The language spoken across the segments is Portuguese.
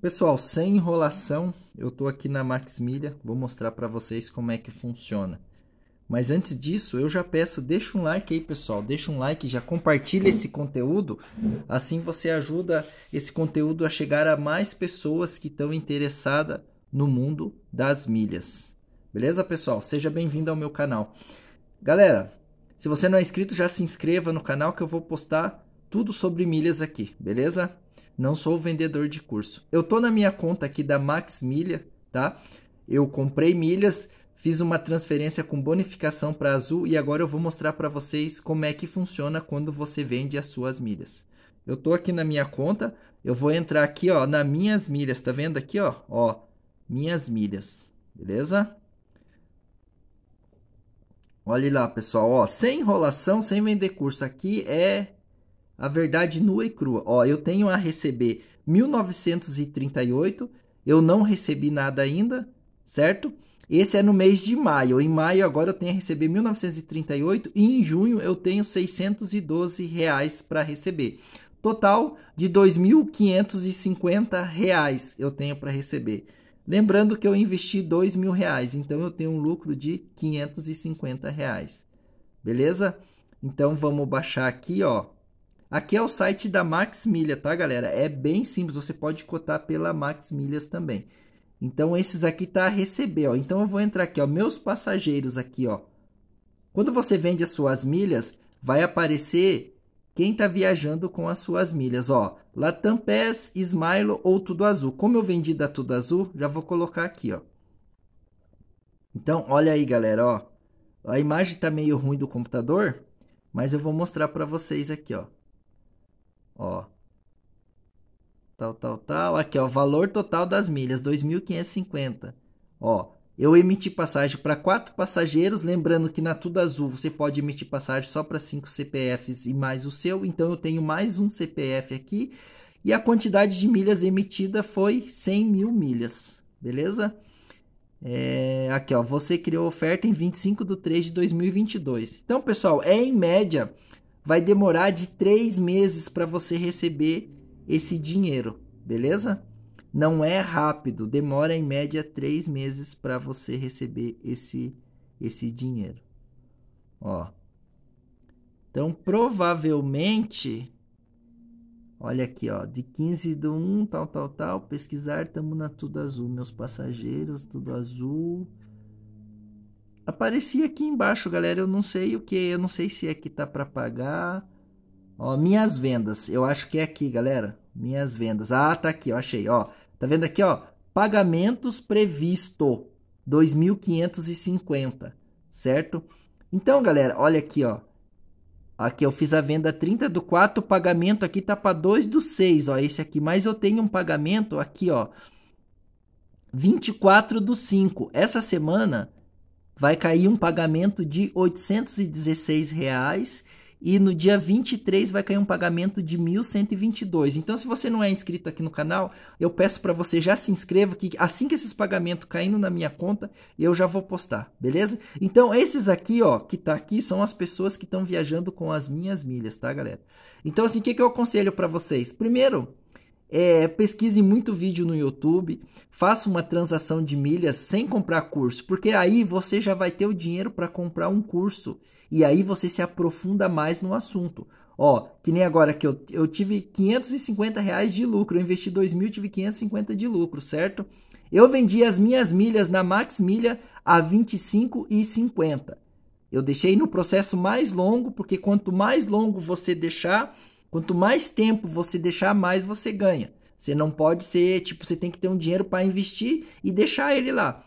Pessoal, sem enrolação, eu estou aqui na Max Milha, vou mostrar para vocês como é que funciona. Mas antes disso, eu já peço, deixa um like aí, pessoal, deixa um like, já compartilha esse conteúdo, assim você ajuda esse conteúdo a chegar a mais pessoas que estão interessadas no mundo das milhas. Beleza, pessoal? Seja bem-vindo ao meu canal. Galera, se você não é inscrito, já se inscreva no canal que eu vou postar tudo sobre milhas aqui, beleza? não sou vendedor de curso. Eu tô na minha conta aqui da Max Milha, tá? Eu comprei milhas, fiz uma transferência com bonificação para Azul e agora eu vou mostrar para vocês como é que funciona quando você vende as suas milhas. Eu tô aqui na minha conta, eu vou entrar aqui, ó, na minhas milhas, tá vendo aqui, ó? Ó, minhas milhas. Beleza? Olha lá, pessoal, ó, sem enrolação, sem vender curso aqui é a verdade nua e crua. Ó, eu tenho a receber 1938, eu não recebi nada ainda, certo? Esse é no mês de maio. Em maio agora eu tenho a receber 1938 e em junho eu tenho 612 reais para receber. Total de 2.550 reais eu tenho para receber. Lembrando que eu investi dois mil reais, então eu tenho um lucro de 550 reais. Beleza? Então vamos baixar aqui, ó. Aqui é o site da Max Milha, tá, galera? É bem simples, você pode cotar pela Max Milhas também. Então, esses aqui tá a receber, ó. Então, eu vou entrar aqui, ó, meus passageiros aqui, ó. Quando você vende as suas milhas, vai aparecer quem tá viajando com as suas milhas, ó. Latam Pass, Smilo ou Tudo Azul. Como eu vendi da Tudo Azul, já vou colocar aqui, ó. Então, olha aí, galera, ó. A imagem tá meio ruim do computador, mas eu vou mostrar para vocês aqui, ó. Ó. Tal, tal, tal. Aqui, ó. Valor total das milhas, 2.550. Ó. Eu emiti passagem para quatro passageiros, lembrando que na Tudo Azul você pode emitir passagem só para cinco CPFs e mais o seu, então eu tenho mais um CPF aqui. E a quantidade de milhas emitida foi 100 mil milhas, beleza? É, aqui, ó, você criou oferta em 25 de 3 de 2022. Então, pessoal, é em média vai demorar de três meses para você receber esse dinheiro, beleza? Não é rápido, demora em média três meses para você receber esse, esse dinheiro. Ó. Então, provavelmente, olha aqui, ó, de 15 do 1, tal, tal, tal, pesquisar, tamo na Tudo Azul, meus passageiros, Tudo Azul, Aparecia aqui embaixo, galera. Eu não sei o que, eu não sei se aqui é tá para pagar. Ó, minhas vendas. Eu acho que é aqui, galera. Minhas vendas. Ah, tá aqui, eu achei, ó. Tá vendo aqui, ó? Pagamentos previsto 2550, certo? Então, galera, olha aqui, ó. Aqui eu fiz a venda 30 do 4, o pagamento aqui tá para 2 do 6, ó, esse aqui. Mas eu tenho um pagamento aqui, ó, 24 do 5. Essa semana vai cair um pagamento de R$ 816,00. reais, e no dia 23 vai cair um pagamento de 1.122. Então, se você não é inscrito aqui no canal, eu peço para você já se inscreva, que assim que esses pagamentos caindo na minha conta, eu já vou postar, beleza? Então, esses aqui, ó, que tá aqui, são as pessoas que estão viajando com as minhas milhas, tá, galera? Então, assim, o que, que eu aconselho para vocês? Primeiro, é, pesquise muito vídeo no YouTube, faça uma transação de milhas sem comprar curso, porque aí você já vai ter o dinheiro para comprar um curso e aí você se aprofunda mais no assunto. Ó, que nem agora que eu, eu tive 550 reais de lucro, eu investi 2 mil, tive 550 de lucro, certo? Eu vendi as minhas milhas na Max Milha a 25,50. Eu deixei no processo mais longo, porque quanto mais longo você deixar, Quanto mais tempo você deixar, mais você ganha. Você não pode ser, tipo, você tem que ter um dinheiro para investir e deixar ele lá.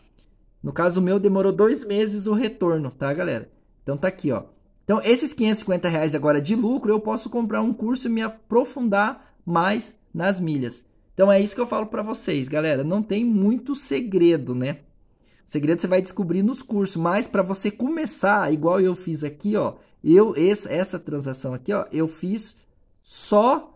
No caso meu, demorou dois meses o retorno, tá, galera? Então tá aqui, ó. Então, esses 550 reais agora de lucro, eu posso comprar um curso e me aprofundar mais nas milhas. Então é isso que eu falo para vocês, galera. Não tem muito segredo, né? O segredo você vai descobrir nos cursos, mas para você começar, igual eu fiz aqui, ó. Eu essa, essa transação aqui, ó, eu fiz só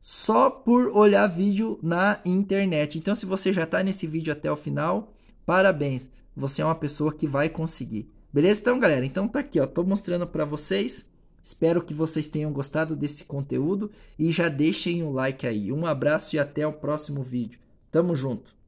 só por olhar vídeo na internet. Então, se você já está nesse vídeo até o final, parabéns. Você é uma pessoa que vai conseguir. Beleza? Então, galera, então tá aqui, ó. Tô mostrando para vocês. Espero que vocês tenham gostado desse conteúdo e já deixem um like aí. Um abraço e até o próximo vídeo. Tamo junto.